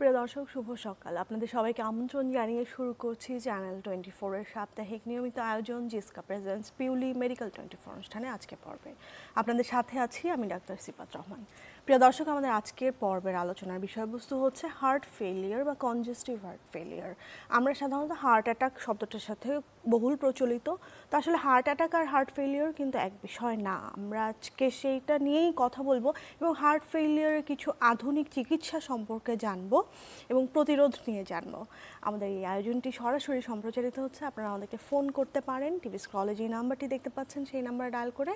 প্রিয় দর্শক শুভ সকাল আপনাদের সবাইকে আমন্ত্রণ জানিয়ে শুরু করছি চ্যানেল টোয়েন্টি ফোরের সাপ্তাহিক নিয়মিত আয়োজন জিসকা প্রেজেন্স পিউলি মেডিকেল টোয়েন্টি ফোর অনুষ্ঠানে আজকে পর্বে আপনাদের সাথে আছি আমি ডাক্তার সিফাত রহমান প্রিয় দর্শক আমাদের আজকের পর্বের আলোচনার বিষয়বস্তু হচ্ছে হার্ট ফেলিয়ার বা কনজেস্টিভ হার্ট ফেলিয়ার আমরা সাধারণত হার্ট অ্যাটাক শব্দটার সাথে বহুল প্রচলিত তো আসলে হার্ট অ্যাটাক আর হার্ট ফেলিয়ার কিন্তু এক বিষয় না আমরা আজকে সেইটা নিয়েই কথা বলবো এবং হার্ট ফেলিয়ারের কিছু আধুনিক চিকিৎসা সম্পর্কে জানবো এবং প্রতিরোধ নিয়ে জানবো আমাদের এই আয়োজনটি সরাসরি সম্প্রচারিত হচ্ছে আপনারা আমাদেরকে ফোন করতে পারেন টিভি স্ক্রলে যে নাম্বারটি দেখতে পাচ্ছেন সেই নাম্বার ডায়াল করে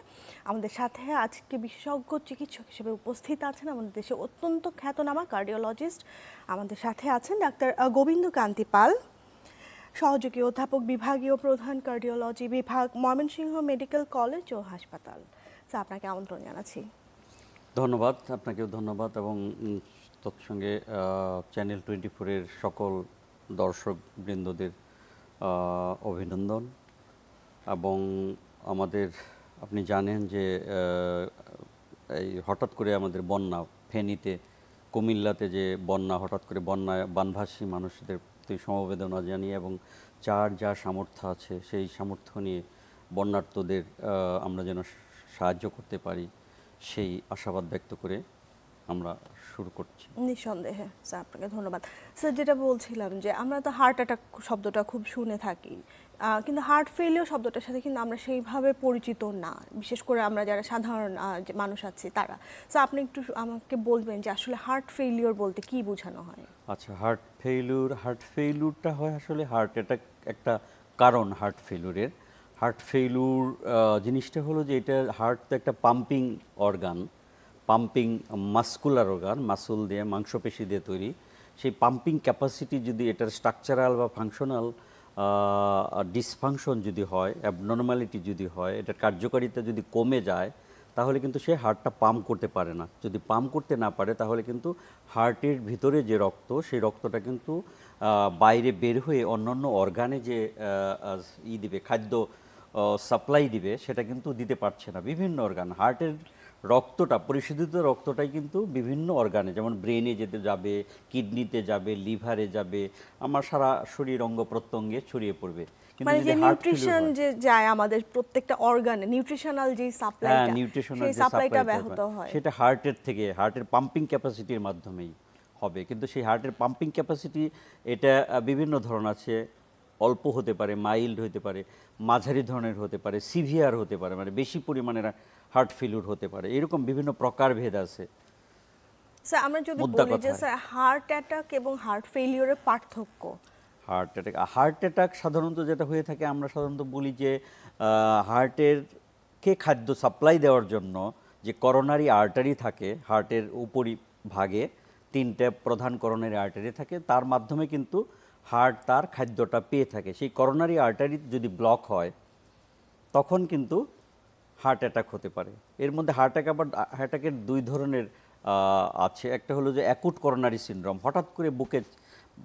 আমাদের সাথে আজকে বিশেষজ্ঞ চিকিৎসক হিসেবে উপস্থিত উপস্থিত আছেন আমাদের দেশে অত্যন্ত খ্যাতনামা কার্ডিওলজিস্ট আমাদের সাথে আছেন ডাক্তার গোবিন্দ কান্তি পাল সহযোগী অধ্যাপক বিভাগীয় প্রধান কার্ডিওলজি বিভাগ ময়মনসিংহ মেডিকেল কলেজ ও হাসপাতাল স্যার আপনাকে আমন্ত্রণ জানাচ্ছি ধন্যবাদ আপনাকেও ধন্যবাদ এবং তৎসঙ্গে চ্যানেল টোয়েন্টি ফোরের সকল দর্শক বৃন্দদের অভিনন্দন এবং আমাদের আপনি জানেন যে এই হঠাৎ করে আমাদের বন্যা ফেনীতে কুমিল্লাতে যে বন্যা হঠাৎ করে বন্যায় বানভাসী মানুষদের প্রতি সমবেদনা জানিয়ে এবং চার যা সামর্থ্য আছে সেই সামর্থ্য নিয়ে বন্যার্থদের আমরা যেন সাহায্য করতে পারি সেই আশাবাদ ব্যক্ত করে আমরা শুরু করছি নিঃসন্দেহে স্যার আপনাকে ধন্যবাদ স্যার যেটা বলছিলাম যে আমরা তো হার্ট অ্যাটাক শব্দটা খুব শুনে থাকি কিন্তু হার্ট ফেলিও শব্দটার সাথে কিন্তু আমরা সেইভাবে পরিচিত না বিশেষ করে আমরা যারা সাধারণ মানুষ আছি তারা তো আপনি একটু আমাকে বলবেন যে আসলে হার্ট ফেলিওর বলতে কি বোঝানো হয় আচ্ছা হার্ট ফেলিওর হার্ট ফেলিওরটা হয় আসলে হার্ট অ্যাটাক একটা কারণ হার্ট ফেলিওরের হার্ট ফেলিওর জিনিসটা হলো যে এটা হার্ট তো একটা pumping organ pumping muscular organ muscle দিয়ে মাংসপেশি দিয়ে তৈরি সেই পাম্পিং ক্যাপাসিটি যদি এটার স্ট্রাকচারাল বা ফাংশনাল ডিসফাংশন যদি হয় অ্যাবনর্মালিটি যদি হয় এটার কার্যকারিতা যদি কমে যায় তাহলে কিন্তু সে হার্টটা পাম্প করতে পারে না যদি পাম্প করতে না পারে তাহলে কিন্তু হার্টের ভিতরে যে রক্ত সেই রক্তটা কিন্তু বাইরে বের হয়ে অন্যান্য অর্গানে যে ই দিবে খাদ্য সাপ্লাই দিবে সেটা কিন্তু দিতে পারছে না বিভিন্ন অর্গান হার্টের রক্তটা পরিশোধিত রক্তটাই কিন্তু বিভিন্ন অর্গানে যেমন ব্রেনে যেতে যাবে কিডনিতে যাবে লিভারে যাবে আমার সারা শরীর অঙ্গ প্রত্যঙ্গে ছড়িয়ে পড়বে মানে নিউট্রিশন যে যায় আমাদের প্রত্যেকটা অর্গানে নিউট্রিশনাল যে সাপ্লাইটা নিউট্রিশনাল হ্যাঁ, যে সাপ্লাইটা ব্যাহত হয় সেটা হার্টের থেকে হার্টের পাম্পিং ক্যাপাসিটির মাধ্যমেই হবে কিন্তু সেই হার্টের পাম্পিং ক্যাপাসিটি এটা বিভিন্ন ধরন আছে অল্প হতে পারে মাইল্ড হতে পারে মাঝারি ধরনের হতে পারে সিভিয়ার হতে পারে মানে বেশি পরিমাণে হার্ট ফেলিউর হতে পারে এরকম বিভিন্ন প্রকারভেদ আছে স্যার আমরা যদি বলি যে স্যার হার্ট অ্যাটাক এবং হার্ট ফেলিওরের পার্থক্য হার্ট অ্যাটাক হার্ট অ্যাটাক সাধারণত যেটা হয়ে থাকে আমরা সাধারণত বলি যে হার্টের কে খাদ্য সাপ্লাই দেওয়ার জন্য যে করোনারি আর্টারি থাকে হার্টের উপরি ভাগে তিনটে প্রধান করোনারি আর্টারি থাকে তার মাধ্যমে কিন্তু হার্ট তার খাদ্যটা পেয়ে থাকে সেই করোনারি আর্টারি যদি ব্লক হয় তখন কিন্তু হার্ট অ্যাটাক হতে পারে এর মধ্যে হার্ট অ্যাটাক আবার হার্ট অ্যাটাকের দুই ধরনের আছে একটা হলো যে অ্যাকুট করোনারি সিনড্রম হঠাৎ করে বুকে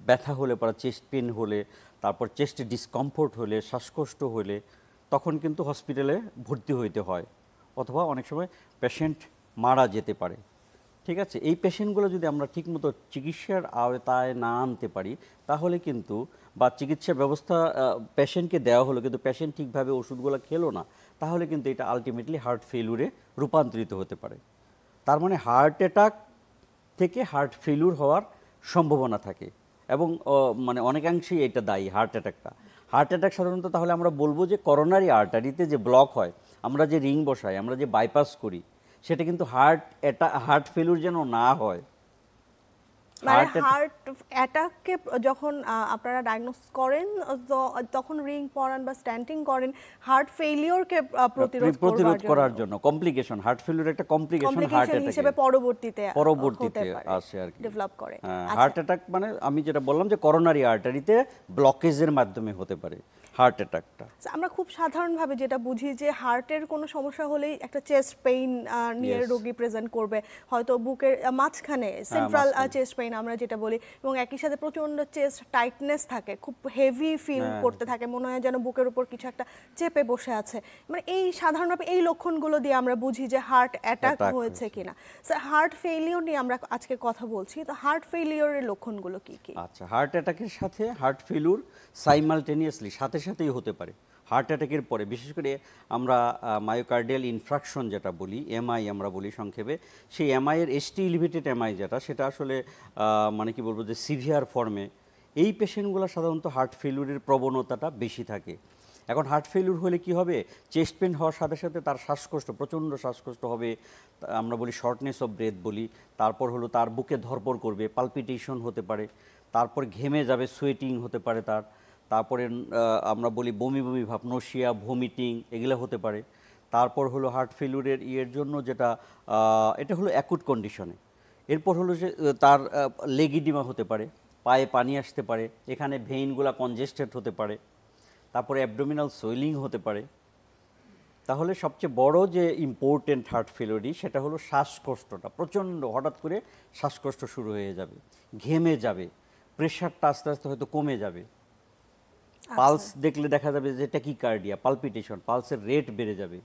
ব্যথা হলে পরে চেস্ট পেন হলে তারপর চেস্টে ডিসকমফোর্ট হলে শ্বাসকষ্ট হলে তখন কিন্তু হসপিটালে ভর্তি হইতে হয় অথবা অনেক সময় পেশেন্ট মারা যেতে পারে ঠিক আছে এই পেশেন্টগুলো যদি আমরা ঠিকমতো চিকিৎসার আওতায় না আনতে পারি তাহলে কিন্তু বা চিকিৎসা ব্যবস্থা পেশেন্টকে দেওয়া হলো কিন্তু পেশেন্ট ঠিকভাবে ওষুধগুলো খেলো না তাহলে কিন্তু এটা আলটিমেটলি হার্ট ফেলুরে রূপান্তরিত হতে পারে তার মানে হার্ট অ্যাটাক থেকে হার্ট ফেলুর হওয়ার সম্ভাবনা থাকে এবং মানে অনেকাংশেই এটা দায়ী হার্ট অ্যাটাকটা হার্ট অ্যাটাক সাধারণত তাহলে আমরা বলবো যে করোনারি আর্টারিতে যে ব্লক হয় আমরা যে রিং বসাই আমরা যে বাইপাস করি সেটা কিন্তু হার্ট এটা হার্ট ফেলুর যেন না হয় মানে হার্ট অ্যাটাককে যখন আপনারা ডায়াগনোস করেন তখন রিং পরান বা করেন হার্ট ফেলিওরকে প্রতিরোধ করার জন্য কমপ্লিকেশন হার্ট ফেলিওর একটা কমপ্লিকেশন হার্ট হিসেবে পরবর্তীতে পরবর্তীতে আসে আর কি ডেভেলপ করে হার্ট অ্যাটাক আচ্ছা। মানে আমি যেটা বললাম যে করোনারি আর্টারিতে ব্লকেজের মাধ্যমে হতে পারে হার্ট অ্যাটাকটা আমরা খুব সাধারণভাবে যেটা বুঝি যে হার্টের কোনো সমস্যা হলেই একটা চেস্ট পেইন নিয়ে রোগী প্রেজেন্ট করবে হয়তো বুকের মাঝখানে হ্যাঁ, সেন্ট্রাল চেস্ট পেইন আমরা যেটা বলি এবং একই সাথে প্রচন্ড চেস্ট টাইটনেস থাকে খুব হেভি হ্যাঁ। ফিল করতে থাকে মনে হয় যেন বুকের উপর কিছু একটা চেপে বসে আছে মানে এই সাধারণভাবে এই লক্ষণগুলো দিয়ে আমরা বুঝি যে হার্ট অ্যাটাক হয়েছে কিনা স্যার হার্ট ফেইলিওর নিয়ে আমরা আজকে কথা বলছি তো হার্ট ফেইলিওরের লক্ষণগুলো কি কি আচ্ছা হার্ট অ্যাটাকের সাথে হার্ট ফেলিওর সাইমালটেনিয়াসলি সাথে সাথেই হতে পারে হার্ট অ্যাটাকের পরে বিশেষ করে আমরা মায়োকার্ডিয়াল ইনফ্রাকশন যেটা বলি এমআই আমরা বলি সংক্ষেপে সেই এমআইয়ের এসটি ইলিভেটেড এমআই যেটা সেটা আসলে মানে কি বলবো যে সিভিয়ার ফর্মে এই পেশেন্টগুলো সাধারণত হার্ট ফেলিউরের প্রবণতাটা বেশি থাকে এখন হার্ট ফেলিউর হলে কি হবে চেস্ট পেন হওয়ার সাথে সাথে তার শ্বাসকষ্ট প্রচণ্ড শ্বাসকষ্ট হবে আমরা বলি শর্টনেস অফ ব্রেথ বলি তারপর হলো তার বুকে ধরপর করবে পালপিটেশন হতে পারে তারপর ঘেমে যাবে সোয়েটিং হতে পারে তার তারপরে আমরা বলি বমি বমি ভাব নোশিয়া ভমিটিং এগুলো হতে পারে তারপর হলো হার্ট ফেলুরের ইয়ের জন্য যেটা এটা হলো অ্যাকুট কন্ডিশনে এরপর হলো যে তার লেগিডিমা হতে পারে পায়ে পানি আসতে পারে এখানে ভেইনগুলা কনজেস্টেড হতে পারে তারপরে অ্যাবডোমিনাল সোয়েলিং হতে পারে তাহলে সবচেয়ে বড় যে ইম্পর্টেন্ট হার্ট ফেলুরি সেটা হলো শ্বাসকষ্টটা প্রচণ্ড হঠাৎ করে শ্বাসকষ্ট শুরু হয়ে যাবে ঘেমে যাবে প্রেশারটা আস্তে আস্তে হয়তো কমে যাবে আচ্ছা। পালস দেখলে দেখা যাবে যে এটা কি কার্ডিয়া পালপিটেশন পালসের রেট বেড়ে যাবে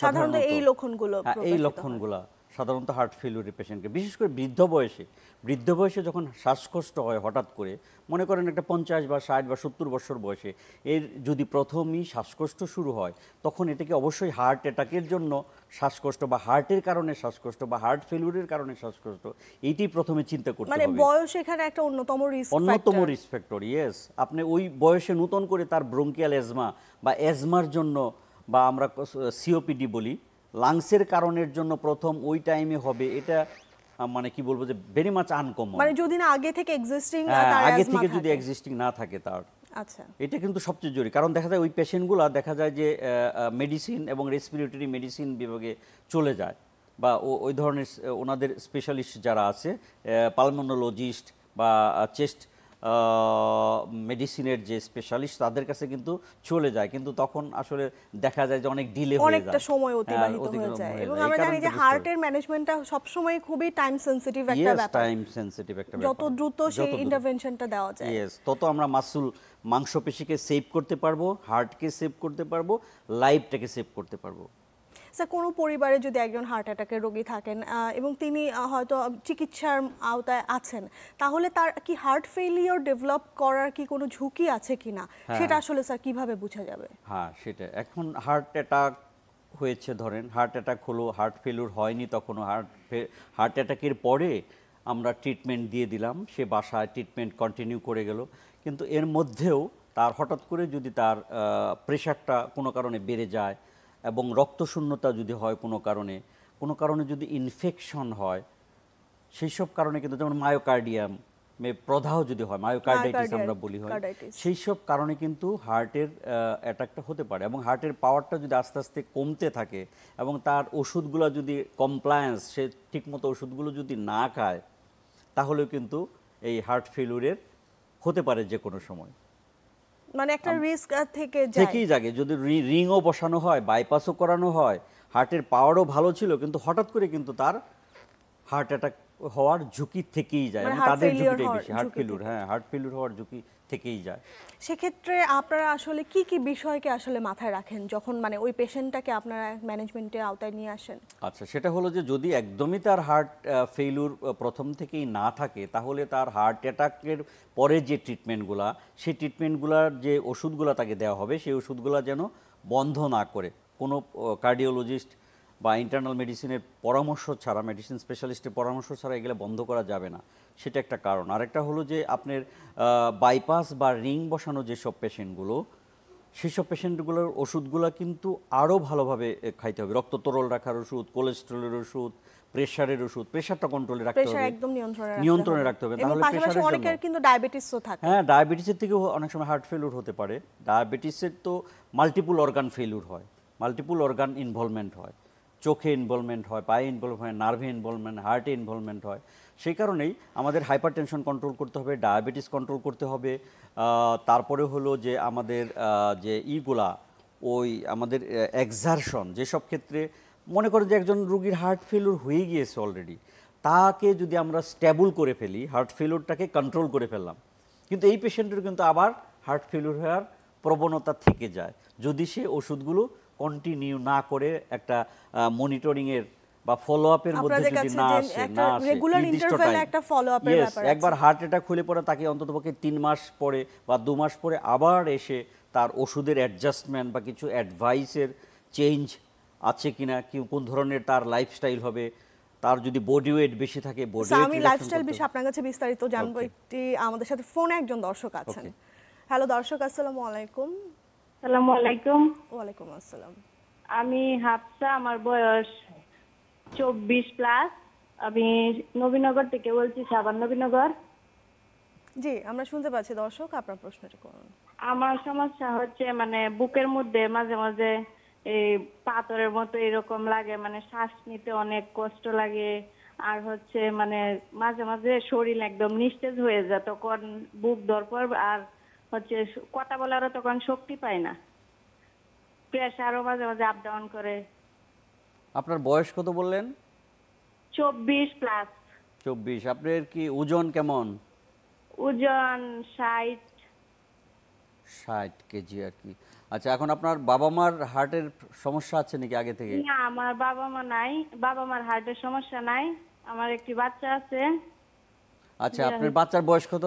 সাধারণত এই লক্ষণগুলো হ্যাঁ, এই লক্ষণগুলো সাধারণত হার্ট ফেলিউরের পেশেন্টকে বিশেষ করে বৃদ্ধ বয়সে বৃদ্ধ বয়সে যখন শ্বাসকষ্ট হয় হঠাৎ করে মনে করেন একটা পঞ্চাশ বা ষাট বা সত্তর বছর বয়সে এর যদি প্রথমই শ্বাসকষ্ট শুরু হয় তখন এটাকে অবশ্যই হার্ট অ্যাটাকের জন্য শ্বাসকষ্ট বা হার্টের কারণে শ্বাসকষ্ট বা হার্ট ফেলিউরের কারণে শ্বাসকষ্ট এইটি প্রথমে চিন্তা করতে মানে বয়স এখানে একটা অন্যতম অন্যতম রিস্ক ফ্যাক্টর ইয়েস আপনি ওই বয়সে নতুন করে তার ব্রঙ্কিয়াল অ্যাজমা বা অ্যাজমার জন্য বা আমরা সিওপিডি বলি লাংসের কারণের জন্য প্রথম ওই টাইমে হবে এটা মানে কি বলবো যে ভেরি মাচ আনকমন মানে যদি না আগে থেকে এক্সিস্টিং হ্যাঁ, আগে থেকে যদি এক্সিস্টিং না থাকে তার আচ্ছা এটা কিন্তু সবচেয়ে জরুরি কারণ দেখা যায় ওই পেশেন্টগুলো দেখা যায় যে মেডিসিন এবং রেসপিরেটরি মেডিসিন বিভাগে চলে যায় বা ওই ধরনের ওনাদের স্পেশালিস্ট যারা আছে পালমোনোলজিস্ট বা চেস্ট মেডিসিনের যে স্পেশালিস্ট তাদের কাছে কিন্তু চলে যায় কিন্তু তখন আসলে দেখা যায় যে অনেক ডিলে হয়ে যায় সময় হ্যাঁ, অতিবাহিত হয়ে যায় এবং আমরা জানি যে হার্টের ম্যানেজমেন্টটা সব সময় খুবই টাইম সেনসিটিভ একটা ব্যাপার টাইম সেনসিটিভ একটা ব্যাপার যত দ্রুত সেই ইন্টারভেনশনটা দেওয়া যায় यस তত আমরা মাসুল মাংসপেশিকে সেভ করতে পারবো হার্টকে সেভ করতে পারবো লাইফটাকে সেভ করতে পারবো স্যার কোনো পরিবারে যদি একজন হার্ট অ্যাটাকের রোগী থাকেন এবং তিনি হয়তো চিকিৎসার আওতায় আছেন তাহলে তার কি হার্ট ফেলিওর ডেভেলপ করার কি কোনো ঝুঁকি আছে কি না হ্যাঁ। সেটা আসলে স্যার কিভাবে বোঝা যাবে হ্যাঁ সেটা এখন হার্ট অ্যাটাক হয়েছে ধরেন হার্ট অ্যাটাক হলো হার্ট ফেলিওর হয়নি তখনও হার্ট হার্ট অ্যাটাকের পরে আমরা ট্রিটমেন্ট দিয়ে দিলাম সে বাসায় ট্রিটমেন্ট কন্টিনিউ করে গেল কিন্তু এর মধ্যেও তার হঠাৎ করে যদি তার প্রেশারটা কোনো কারণে বেড়ে যায় এবং রক্তশূন্যতা যদি হয় কোনো কারণে কোনো কারণে যদি ইনফেকশন হয় সেই সব কারণে কিন্তু যেমন মায়োকার্ডিয়াম প্রদাহ যদি হয় মায়োকার্ডাইটিস আমরা বলি হয় সেই সব কারণে কিন্তু হার্টের অ্যাটাকটা হতে পারে এবং হার্টের পাওয়ারটা যদি আস্তে আস্তে কমতে থাকে এবং তার ওষুধগুলো যদি কমপ্লায়েন্স সে ঠিকমতো ওষুধগুলো যদি না খায় তাহলেও কিন্তু এই হার্ট ফেলুরের হতে পারে যে কোনো সময় মানে একটা রিস্ক থেকে যায় থেকেই জাগে যদি রিংও বসানো হয় বাইপাসও করানো হয় হার্টের পাওয়ারও ভালো ছিল কিন্তু হঠাৎ করে কিন্তু তার হার্ট অ্যাটাক হওয়ার ঝুঁকি থেকেই যায় মানে মানে তাদের ঝুঁকিটাই বেশি হার্ট ফেলুর হ্যাঁ হার্ট ফেলুর হওয়ার ঝুঁকি থেকেই যায় সেক্ষেত্রে আপনারা আসলে কি কি বিষয়কে আসলে মাথায় রাখেন যখন মানে ওই পেশেন্টটাকে আপনারা ম্যানেজমেন্টের আওতায় নিয়ে আসেন আচ্ছা সেটা হলো যে যদি একদমই তার হার্ট ফেইলুর প্রথম থেকেই না থাকে তাহলে তার হার্ট অ্যাটাকের পরে যে ট্রিটমেন্টগুলা সেই ট্রিটমেন্টগুলার যে ওষুধগুলো তাকে দেওয়া হবে সেই ওষুধগুলো যেন বন্ধ না করে কোনো কার্ডিওলজিস্ট বা ইন্টারনাল মেডিসিনের পরামর্শ ছাড়া মেডিসিন স্পেশালিস্টের পরামর্শ ছাড়া এগুলো বন্ধ করা যাবে না সেটা একটা কারণ আরেকটা হলো যে আপনার বাইপাস বা রিং বসানো যেসব পেশেন্টগুলো সেসব পেশেন্টগুলোর ওষুধগুলো কিন্তু আরও ভালোভাবে খাইতে হবে রক্ত তরল রাখার ওষুধ কোলেস্ট্রলের ওষুধ প্রেশারের ওষুধ প্রেশারটা কন্ট্রোলে রাখতে হবে একদম নিয়ন্ত্রণে নিয়ন্ত্রণে রাখতে হবে তাহলে অনেকের কিন্তু ডায়াবেটিসও থাকে হ্যাঁ ডায়াবেটিসের থেকেও অনেক সময় হার্ট ফেলিউর হতে পারে ডায়াবেটিসের তো মাল্টিপল অর্গান ফেলিউর হয় মাল্টিপল অর্গান ইনভলভমেন্ট হয় চোখে ইনভলভমেন্ট হয় পায়ে ইনভলভমেন্ট নার্ভে ইনভলভমেন্ট হার্টে ইনভলভমেন্ট হয় সেই কারণেই আমাদের হাইপার টেনশন কন্ট্রোল করতে হবে ডায়াবেটিস কন্ট্রোল করতে হবে তারপরে হলো যে আমাদের যে ইগুলা ওই আমাদের এক্সারশন যেসব ক্ষেত্রে মনে করেন যে একজন রুগীর হার্ট ফেলুর হয়ে গিয়েছে অলরেডি তাকে যদি আমরা স্ট্যাবল করে ফেলি হার্ট ফেলুরটাকে কন্ট্রোল করে ফেললাম কিন্তু এই পেশেন্টের কিন্তু আবার হার্ট ফেলুর হওয়ার প্রবণতা থেকে যায় যদি সে ওষুধগুলো কন্টিনিউ না করে একটা মনিটরিংয়ের বা ফলো আপের মধ্যে যদি না আসে না আসে রেগুলার ইন্টারভ্যালে একটা ফলো আপের ব্যাপার আছে একবার হার্ট অ্যাটাক খুলে পরে তাকে অন্ততপক্ষে 3 মাস পরে বা 2 মাস পরে আবার এসে তার ওষুধের অ্যাডজাস্টমেন্ট বা কিছু অ্যাডভাইসের চেঞ্জ আছে কিনা কি কোন ধরনের তার লাইফস্টাইল হবে তার যদি বডি ওয়েট বেশি থাকে বডি ওয়েট আমি লাইফস্টাইল বিষয়ে আপনার কাছে বিস্তারিত জানবো একটি আমাদের সাথে ফোনে একজন দর্শক আছেন হ্যালো দর্শক আসসালামু আলাইকুম আসসালামু আলাইকুম ওয়ালাইকুম আসসালাম আমি হাফসা আমার বয়স চব্বিশ প্লাস আমি নবীনগর থেকে বলছি সাবান নবীনগর জি আমরা শুনতে পাচ্ছি দর্শক আপনার প্রশ্নটা করুন আমার সমস্যা হচ্ছে মানে বুকের মধ্যে মাঝে মাঝে এই পাথরের মতো এরকম লাগে মানে শ্বাস নিতে অনেক কষ্ট লাগে আর হচ্ছে মানে মাঝে মাঝে শরীর একদম নিস্তেজ হয়ে যায় তখন বুক দরপর আর হচ্ছে কথা বলারও তখন শক্তি পায় না প্রেশারও মাঝে মাঝে আপ ডাউন করে আপনার বয়স কত বললেন চব্বিশ প্লাস চব্বিশ আপনার কি ওজন কেমন ওজন ষাট ষাট কেজি আর কি আচ্ছা এখন আপনার বাবা মার হার্টের সমস্যা আছে নাকি আগে থেকে না আমার বাবা মা নাই বাবা মার হার্টের সমস্যা নাই আমার একটি বাচ্চা আছে আচ্ছা আপনার বাচ্চার বয়স কত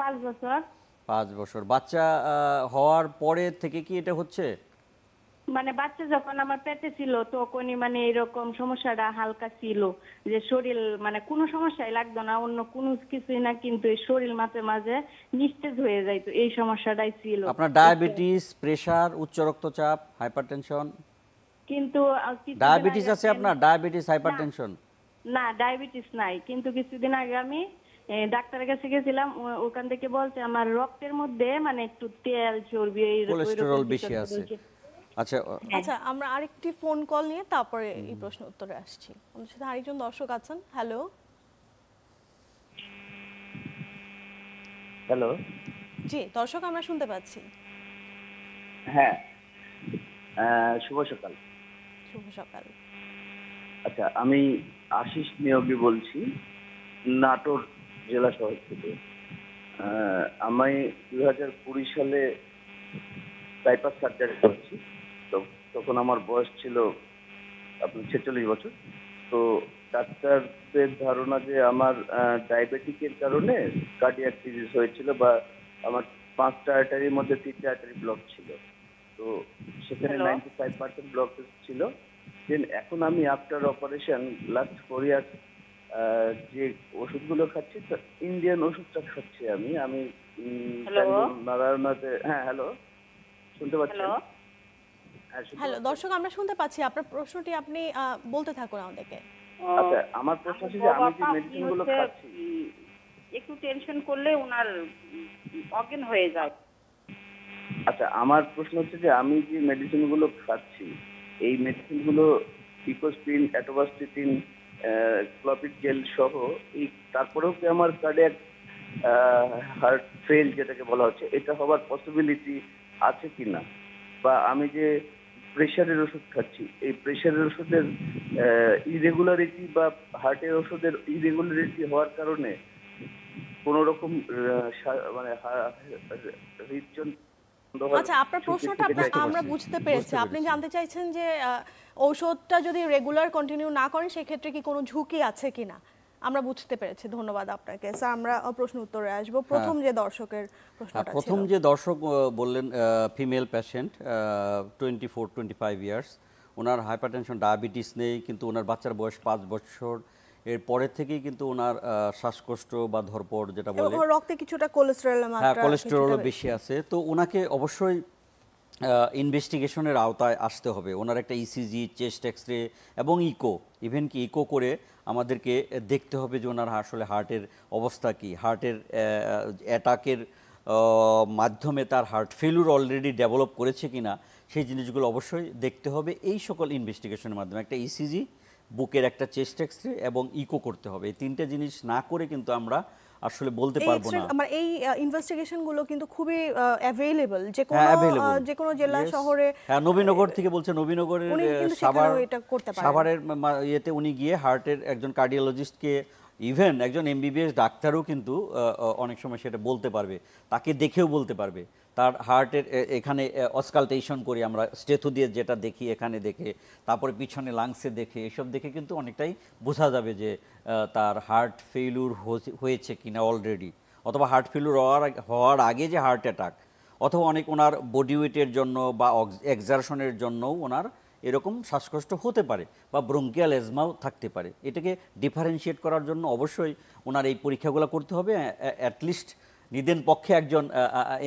পাঁচ বছর পাঁচ বছর বাচ্চা হওয়ার পরে থেকে কি এটা হচ্ছে মানে বাচ্চা যখন আমার পেটে ছিল তখনই মানে এরকম সমস্যাটা হালকা ছিল যে শরীর মানে কোনো সমস্যাই লাগতো না অন্য কোন কিছুই না কিন্তু এই শরীর মাঝে মাঝে নিস্তেজ হয়ে যাইত এই সমস্যাটাই ছিল আপনার ডায়াবেটিস প্রেসার উচ্চ রক্তচাপ হাইপারটেনশন কিন্তু ডায়াবেটিস আছে আপনার ডায়াবেটিস হাইপারটেনশন না ডায়াবেটিস নাই কিন্তু কিছুদিন আগে আমি ডাক্তারের কাছে গেছিলাম ওখান থেকে বলছে আমার রক্তের মধ্যে মানে একটু তেল চর্বি কোলেস্টেরল বেশি আছে আচ্ছা আচ্ছা আমরা আরেকটি ফোন কল নিয়ে তারপরে এই প্রশ্ন উত্তরে আসছি আমাদের সাথে আরেকজন দর্শক আছেন হ্যালো হ্যালো জি দর্শক আমরা শুনতে পাচ্ছি হ্যাঁ শুভ সকাল শুভ সকাল আচ্ছা আমি আশিস নিয়োগী বলছি নাটোর জেলা শহর থেকে আমি দুই হাজার কুড়ি সালে বাইপাস সার্জারি করেছি তো তখন আমার বয়স ছিল আপনার ছেচল্লিশ বছর তো ডাক্তারদের ধারণা যে আমার ডায়াবেটিকের কারণে কার্ডিয়াক ডিজিজ হয়েছিল বা আমার পাঁচটা আর্টারির মধ্যে তিনটা আর্টারি ব্লক ছিল তো সেখানে নাইনটি ফাইভ পার্সেন্ট ব্লক ছিল দেন এখন আমি after operation last four years যে ওষুধগুলো খাচ্ছি ইন্ডিয়ান ওষুধটা খাচ্ছি আমি আমি নারায়ণনাথে হ্যাঁ হ্যালো শুনতে পাচ্ছেন হ্যালো দর্শক আমরা শুনতে পাচ্ছি আপনার প্রশ্নটি আপনি বলতে থাকুন আমাদেরকে আচ্ছা আমার প্রশ্ন হচ্ছে যে আমি যে গুলো খাচ্ছি একটু টেনশন করলে ওনার অজ্ঞান হয়ে যায় আচ্ছা আমার প্রশ্ন হচ্ছে যে আমি যে গুলো খাচ্ছি এই গুলো ইকোস্টিন অ্যাটোবাস্টিটিন ক্লপিড জেল সহ এই তারপরেও কি আমার কার্ডিয়াক হার্ট ফেল যেটাকে বলা হচ্ছে এটা হওয়ার পসিবিলিটি আছে কি না বা আমি যে প্রেশারের ওষুধ খাচ্ছি এই প্রেশারের ওষুধের ইরেগুলারিটি বা হার্টের ওষুধের ইরেগুলারিটি হওয়ার কারণে কোনো রকম মানে হৃদযন্ত্র আচ্ছা আপনার প্রশ্নটা আমরা বুঝতে পেরেছি আপনি জানতে চাইছেন যে ঔষধটা যদি রেগুলার কন্টিনিউ না করেন সেক্ষেত্রে কি কোনো ঝুঁকি আছে কিনা আমরা বুঝতে পেরেছি ধন্যবাদ আপনাকে স্যার আমরা প্রশ্ন উত্তরে আসব হ্যাঁ। প্রথম যে দর্শকের প্রশ্নটা হ্যাঁ, প্রথম যে দর্শক বললেন female patient twenty four twenty five years ওনার হাইপারটেনশন ডায়াবেটিস নেই কিন্তু ওনার বাচ্চার বয়স পাঁচ বছর এর পরে থেকেই কিন্তু ওনার শ্বাসকষ্ট বা ধরপড় যেটা বলে রক্তে কিছুটা কোলেস্টেরল হ্যাঁ কোলেস্টেরল বেশি আছে তো ওনাকে অবশ্যই ইনভেস্টিগেশনের আওতায় আসতে হবে ওনার একটা ইসিজি চেস্ট এক্স রে এবং ইকো ইভেন কি ইকো করে আমাদেরকে দেখতে হবে যে ওনার আসলে হার্টের অবস্থা কি হার্টের অ্যাটাকের মাধ্যমে তার হার্ট ফেলুর অলরেডি ডেভেলপ করেছে কিনা সেই জিনিসগুলো অবশ্যই দেখতে হবে এই সকল ইনভেস্টিগেশনের মাধ্যমে একটা ইসিজি e বুকের একটা চেস্ট এক্সরে এবং ইকো করতে হবে এই তিনটে জিনিস না করে কিন্তু আমরা আসলে বলতে পারবো না আমার এই ইনভেস্টিগেশন গুলো কিন্তু খুবই अवेलेबल হ্যাঁ, যে কোনো যে কোন জেলা শহরে হ্যাঁ নবীনগর থেকে বলছে নবীনগরের সাভার সাভারের ইয়েতে উনি গিয়ে হার্টের একজন কার্ডিওলজিস্টকে ইভেন একজন এমবিবিএস ডাক্তারও কিন্তু অনেক সময় সেটা বলতে পারবে তাকে দেখেও বলতে পারবে তার হার্টের এখানে অস্কালটেশন করি আমরা স্টেথু দিয়ে যেটা দেখি এখানে দেখে তারপরে পিছনে লাংসে দেখে এসব দেখে কিন্তু অনেকটাই বোঝা যাবে যে তার হার্ট ফেইলুর হয়েছে কিনা অলরেডি অথবা হার্ট ফেলুর হওয়ার হওয়ার আগে যে হার্ট অ্যাটাক অথবা অনেক ওনার বডি ওয়েটের জন্য বা এক্সারশনের জন্যও ওনার এরকম শ্বাসকষ্ট হতে পারে বা ব্রঙ্কিয়াল এজমাও থাকতে পারে এটাকে ডিফারেন্সিয়েট করার জন্য অবশ্যই ওনার এই পরীক্ষাগুলো করতে হবে অ্যাটলিস্ট নিদেন পক্ষে একজন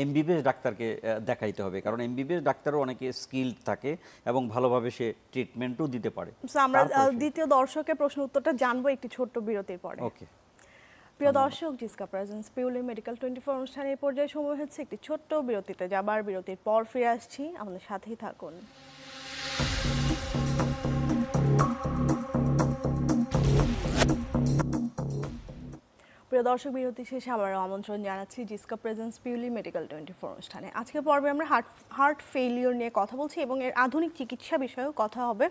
এমবিবিএস ডাক্তারকে দেখাইতে হবে কারণ এমবিবিএস ডাক্তারও অনেকে স্কিলড থাকে এবং ভালোভাবে সে ট্রিটমেন্টও দিতে পারে আমরা দ্বিতীয় দর্শকের প্রশ্ন উত্তরটা জানবো একটি ছোট্ট বিরতির পরে ওকে প্রিয় দর্শক জিসকা প্রেজেন্স পিউলি মেডিকেল টোয়েন্টি ফোর অনুষ্ঠানে এই পর্যায়ে সময় হচ্ছে একটি ছোট্ট বিরতিতে যাবার বিরতির পর ফিরে আসছি আমাদের সাথেই থাকুন প্রিয় দর্শক বিরতি শেষে আবারও আমন্ত্রণ জানাচ্ছি জিসকা প্রেজেন্স পিউলি মেডিকেল টোয়েন্টি ফোর অনুষ্ঠানে আজকে পর্বে আমরা হার্ট হার্ট ফেইলিওর নিয়ে কথা বলছি এবং এর আধুনিক চিকিৎসা বিষয়েও কথা হবে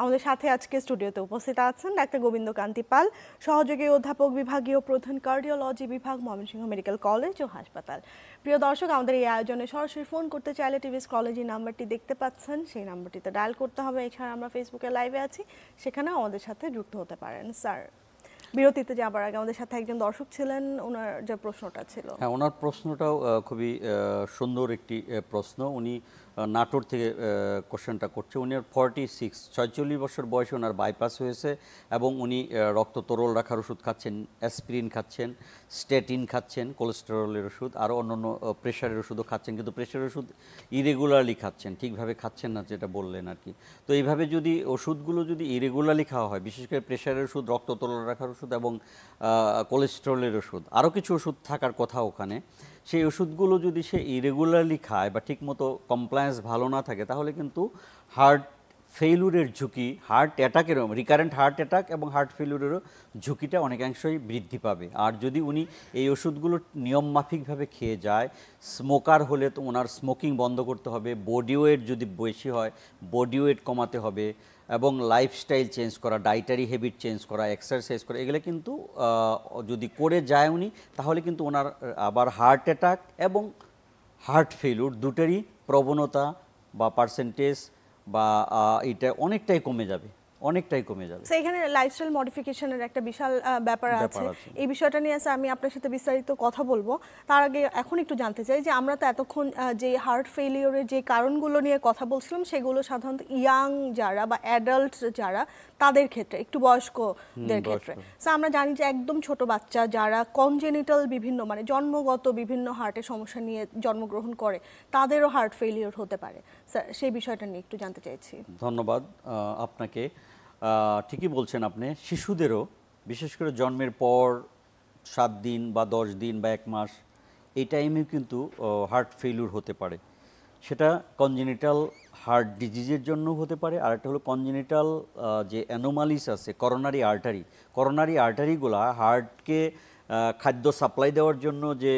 আমাদের সাথে আজকে স্টুডিওতে উপস্থিত আছেন ডাক্তার গোবিন্দ কান্তি পাল সহযোগী অধ্যাপক বিভাগীয় প্রধান কার্ডিওলজি বিভাগ ময়মনসিংহ মেডিকেল কলেজ ও হাসপাতাল প্রিয় দর্শক আমাদের এই আয়োজনে সরাসরি ফোন করতে চাইলে টিভিস কলেজের নাম্বারটি দেখতে পাচ্ছেন সেই নাম্বারটিতে ডায়াল করতে হবে এছাড়া আমরা ফেসবুকে লাইভে আছি সেখানেও আমাদের সাথে যুক্ত হতে পারেন স্যার বিরতিতে যাবার আগে আমাদের সাথে একজন দর্শক ছিলেন ওনার যে প্রশ্নটা ছিল হ্যাঁ ওনার প্রশ্নটাও খুবই সুন্দর একটি প্রশ্ন উনি নাটোর থেকে কোশ্চেনটা করছে উনি ফর্টি সিক্স ছয়চল্লিশ বছর বয়সে ওনার বাইপাস হয়েছে এবং উনি রক্ত তরল রাখার ওষুধ খাচ্ছেন অ্যাসপিরিন খাচ্ছেন স্টেটিন খাচ্ছেন কোলেস্টেরলের ওষুধ আরও অন্য প্রেশারের ওষুধও খাচ্ছেন কিন্তু প্রেশারের ওষুধ ইরেগুলারলি খাচ্ছেন ঠিকভাবে খাচ্ছেন না যেটা বললেন আর কি তো এইভাবে যদি ওষুধগুলো যদি ইরেগুলারলি খাওয়া হয় বিশেষ করে প্রেশারের ওষুধ রক্ত তরল রাখার ওষুধ এবং কোলেস্টেরলের ওষুধ আরও কিছু ওষুধ থাকার কথা ওখানে সেই ওষুধগুলো যদি সে ইরেগুলারলি খায় বা ঠিকমতো কমপ্লায়েন্স ভালো না থাকে তাহলে কিন্তু হার্ট ফেইলুরের ঝুঁকি হার্ট অ্যাটাকেরও রিকারেন্ট হার্ট অ্যাটাক এবং হার্ট ফেলুরেরও ঝুঁকিটা অনেকাংশই বৃদ্ধি পাবে আর যদি উনি এই ওষুধগুলো নিয়মমাফিকভাবে খেয়ে যায় স্মোকার হলে তো ওনার স্মোকিং বন্ধ করতে হবে বডি ওয়েট যদি বেশি হয় বডি ওয়েট কমাতে হবে এবং লাইফস্টাইল চেঞ্জ করা ডায়েটারি হ্যাবিট চেঞ্জ করা এক্সারসাইজ করা এগুলো কিন্তু যদি করে যায় উনি তাহলে কিন্তু ওনার আবার হার্ট অ্যাটাক এবং হার্ট ফেলুর দুটেরই প্রবণতা বা পার্সেন্টেজ বা এটা অনেকটাই কমে যাবে অনেকটাই কমে যাবে এখানে লাইফস্টাইল মডিফিকেশনের একটা বিশাল ব্যাপার আছে এই বিষয়টা নিয়ে আছে আমি আপনার সাথে বিস্তারিত কথা বলবো তার আগে এখন একটু জানতে চাই যে আমরা তো এতক্ষণ যে হার্ট ফেলিওরের যে কারণগুলো নিয়ে কথা বলছিলাম সেগুলো সাধারণত ইয়াং যারা বা অ্যাডাল্ট যারা তাদের ক্ষেত্রে একটু বয়স্কদের ক্ষেত্রে সো আমরা জানি যে একদম ছোট বাচ্চা যারা কনজেনিটাল বিভিন্ন মানে জন্মগত বিভিন্ন হার্টের সমস্যা নিয়ে জন্মগ্রহণ করে তাদেরও হার্ট ফেলিওর হতে পারে স্যার সেই বিষয়টা নিয়ে একটু জানতে চাইছি ধন্যবাদ আপনাকে ঠিকই বলছেন আপনি শিশুদেরও বিশেষ করে জন্মের পর সাত দিন বা দশ দিন বা এক মাস এই টাইমে কিন্তু হার্ট ফেলিউর হতে পারে সেটা কনজেনিটাল হার্ট ডিজিজের জন্য হতে পারে আর একটা হলো কনজেনিটাল যে অ্যানোমালিস আছে করোনারি আর্টারি করোনারি আর্টারিগুলা হার্টকে খাদ্য সাপ্লাই দেওয়ার জন্য যে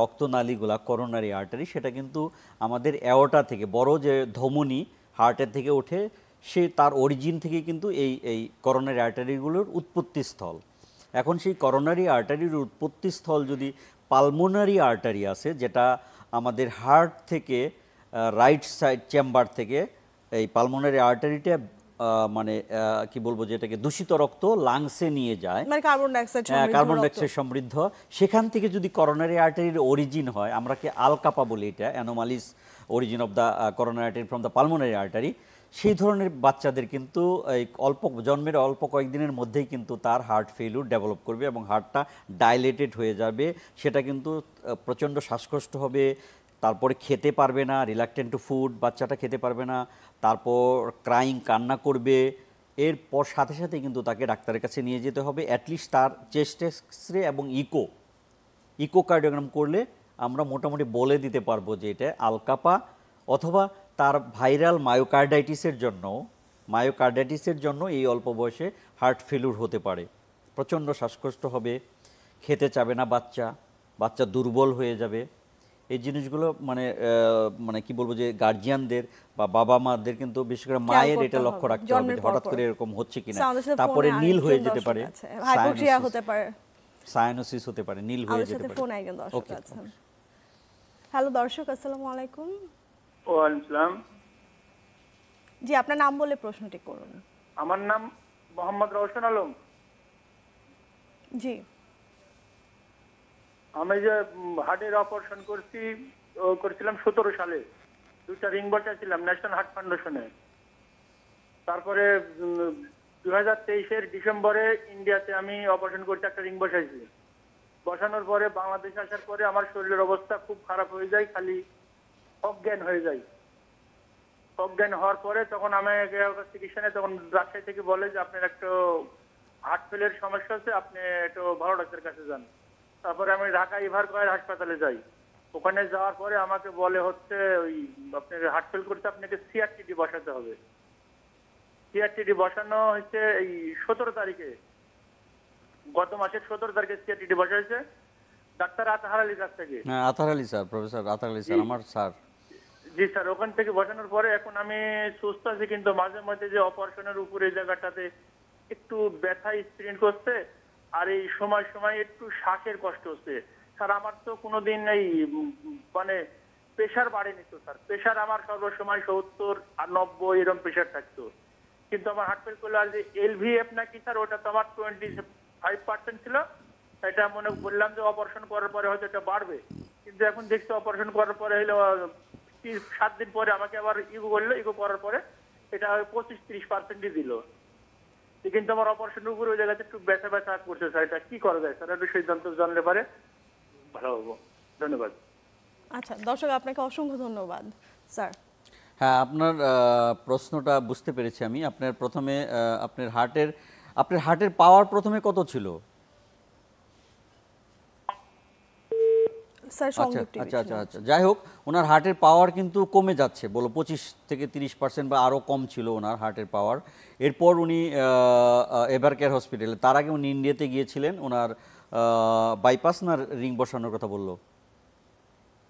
রক্তনালীগুলা করোনারি আর্টারি সেটা কিন্তু আমাদের এওটা থেকে বড় যে ধমনী হার্টের থেকে ওঠে সে তার অরিজিন থেকে কিন্তু এই এই করোনারি আর্টারিগুলোর উৎপত্তিস্থল এখন সেই করোনারি আর্টারির উৎপত্তিস্থল যদি পালমোনারি আর্টারি আছে যেটা আমাদের হার্ট থেকে রাইট সাইড চেম্বার থেকে এই পালমোনারি আর্টারিটা মানে কি বলবো যে এটাকে দূষিত রক্ত লাংসে নিয়ে যায় মানে কার্বন ডাইঅক্সাইড কার্বন ডাইঅক্সাইড সমৃদ্ধ সেখান থেকে যদি করোনারি আর্টারির অরিজিন হয় আমরা কি আলকাপা বলি এটা anomalies origin of the coronary artery from the pulmonary artery সেই ধরনের বাচ্চাদের কিন্তু এই অল্প জন্মের অল্প কয়েকদিনের মধ্যেই কিন্তু তার হার্ট ফেলিউর ডেভেলপ করবে এবং হার্টটা ডাইলেটেড হয়ে যাবে সেটা কিন্তু প্রচণ্ড শ্বাসকষ্ট হবে তারপরে খেতে পারবে না রিলাক্টেন্ট টু ফুড বাচ্চাটা খেতে পারবে না তারপর ক্রাইং কান্না করবে এরপর সাথে সাথে কিন্তু তাকে ডাক্তারের কাছে নিয়ে যেতে হবে অ্যাটলিস্ট তার চেস্ট এক্সরে এবং ইকো ইকো কার্ডিওগ্রাম করলে আমরা মোটামুটি বলে দিতে পারবো যে এটা আলকাপা অথবা তার ভাইরাল মায়োকার্ডাইটিসের জন্য মায়োকার্ডাইটিসের জন্য এই অল্প বয়সে হার্ট ফেলুর হতে পারে প্রচণ্ড শ্বাসকষ্ট হবে খেতে চাবে না বাচ্চা বাচ্চা দুর্বল হয়ে যাবে এই জিনিসগুলো মানে মানে কি বলবো যে গার্জিয়ানদের বা বাবা মাদের কিন্তু বিশেষ করে মায়ের এটা লক্ষ্য রাখতে হবে হঠাৎ করে এরকম হচ্ছে কিনা তারপরে নীল হয়ে যেতে পারে হাইপোক্সিয়া হতে পারে সাইনোসিস হতে পারে নীল হয়ে যেতে পারে ফোন আইগেন দর্শক আছেন হ্যালো দর্শক আসসালামু আলাইকুম ওয়া আলাইকুম জি আপনার নাম বলে প্রশ্নটি করুন আমার নাম মোহাম্মদ রওশন আলম জি আমি যে হার্টের অপারেশন করছি করছিলাম সতেরো সালে দুটা রিং বসাইছিলাম ন্যাশনাল হার্ট ফাউন্ডেশনে তারপরে দু হাজার তেইশের ডিসেম্বরে ইন্ডিয়াতে আমি অপারেশন করছি একটা রিং বসাইছি বসানোর পরে বাংলাদেশ আসার পরে আমার শরীরের অবস্থা খুব খারাপ হয়ে যায় খালি অজ্ঞান হয়ে যায় অজ্ঞান হওয়ার পরে তখন আমি চিকিৎসা নেই তখন রাজশাহী থেকে বলে যে আপনার একটু হার্ট ফেলের সমস্যা আছে আপনি একটু ভালো ডাক্তার কাছে যান তারপরে আমি ঢাকা ইভার কয়ের হাসপাতালে যাই ওখানে যাওয়ার পরে আমাকে বলে হচ্ছে ওই আপনার হার্ট ফেল করতে আপনাকে সিআরটিডি বসাতে হবে সিআরটিডি বসানো হয়েছে এই সতেরো তারিখে গত মাসের সতেরো তারিখে সিআরটিডি বসা হয়েছে ডাক্তার আতাহার আলী কাছ থেকে হ্যাঁ Atahar Ali sir professor Atahar Ali sir আমার স্যার জি স্যার ওখান থেকে বসানোর পরে এখন আমি সুস্থ আছি কিন্তু মাঝে মাঝে যে অপারেশনের উপরে জায়গাটাতে একটু ব্যথা স্প্রিন্ট করছে আর এই সময় সময় একটু শ্বাসের কষ্ট হচ্ছে স্যার আমার তো কোনোদিন এই মানে প্রেশার বাড়েনি তো স্যার প্রেশার আমার সর্বসময় সত্তর আর নব্বই এরকম প্রেশার থাকতো কিন্তু আমার হার্ট ফেল করলো আর যে নাকি স্যার ওটা তো আমার টোয়েন্টি ফাইভ পার্সেন্ট ছিল এটা মনে বললাম যে অপারেশন করার পরে হয়তো এটা বাড়বে কিন্তু এখন দেখছি অপারেশন করার পরে হলো সাত দিন পরে আমাকে আবার ইগো করলো ইগো করার পরে এটা পঁচিশ ত্রিশ পার্সেন্টই দিল কিন্তু আমার অপারেশন উপরে ওই জায়গাতে একটু ব্যথা ব্যথা করছে স্যার এটা কি করা যায় স্যার একটু সিদ্ধান্ত জানলে পারে ভালো হবো ধন্যবাদ আচ্ছা দর্শক আপনাকে অসংখ্য ধন্যবাদ স্যার হ্যাঁ আপনার প্রশ্নটা বুঝতে পেরেছি আমি আপনার প্রথমে আপনার হার্টের আপনার হার্টের পাওয়ার প্রথমে কত ছিল আচ্ছা, আচ্ছা, আচ্ছা, যাই হোক ওনার হার্টের পাওয়ার কিন্তু কমে যাচ্ছে বলো পঁচিশ থেকে তিরিশ পার্সেন্ট বা আরও কম ছিল ওনার হার্টের পাওয়ার এরপর উনি এভারকেয়ার হসপিটালে তার আগে উনি ইন্ডিয়াতে গিয়েছিলেন ওনার বাইপাস না রিং বসানোর কথা বললো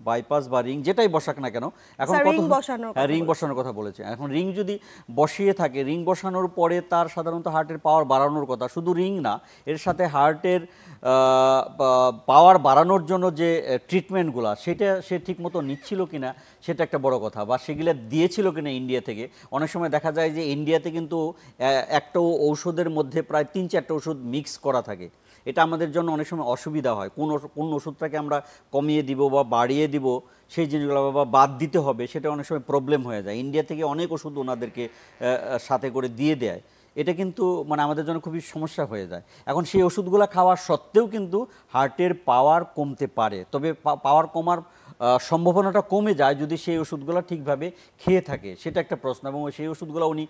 বাইপাস বা রিং যেটাই বসাক না কেন এখন রিং আচ্ছা, বসানোর রিং হ্যাঁ, বসানোর কথা বলেছে এখন রিং যদি বসিয়ে থাকে রিং বসানোর পরে তার সাধারণত হার্টের পাওয়ার বাড়ানোর কথা শুধু রিং না এর সাথে হার্টের পাওয়ার বাড়ানোর জন্য যে ট্রিটমেন্টগুলো সেটা সে ঠিক মতো নিচ্ছিল কিনা সেটা একটা বড় কথা বা সেগুলো দিয়েছিল কিনা ইন্ডিয়া থেকে অনেক সময় দেখা যায় যে ইন্ডিয়াতে কিন্তু একটা ঔষধের মধ্যে প্রায় তিন চারটে ওষুধ মিক্স করা থাকে এটা আমাদের জন্য অনেক সময় অসুবিধা হয় কোন কোন ওষুধটাকে আমরা কমিয়ে দিব বা বাড়িয়ে দিব সেই জিনিসগুলো বা বাদ দিতে হবে সেটা অনেক সময় প্রবলেম হয়ে যায় ইন্ডিয়া থেকে অনেক ওষুধ ওনাদেরকে সাথে করে দিয়ে দেয় এটা কিন্তু মানে আমাদের জন্য খুবই সমস্যা হয়ে যায় এখন সেই ওষুধগুলো খাওয়া সত্ত্বেও কিন্তু হার্টের পাওয়ার কমতে পারে তবে পাওয়ার কমার সম্ভাবনাটা কমে যায় যদি সেই ওষুধগুলো ঠিকভাবে খেয়ে থাকে সেটা একটা প্রশ্ন এবং সেই ওষুধগুলো উনি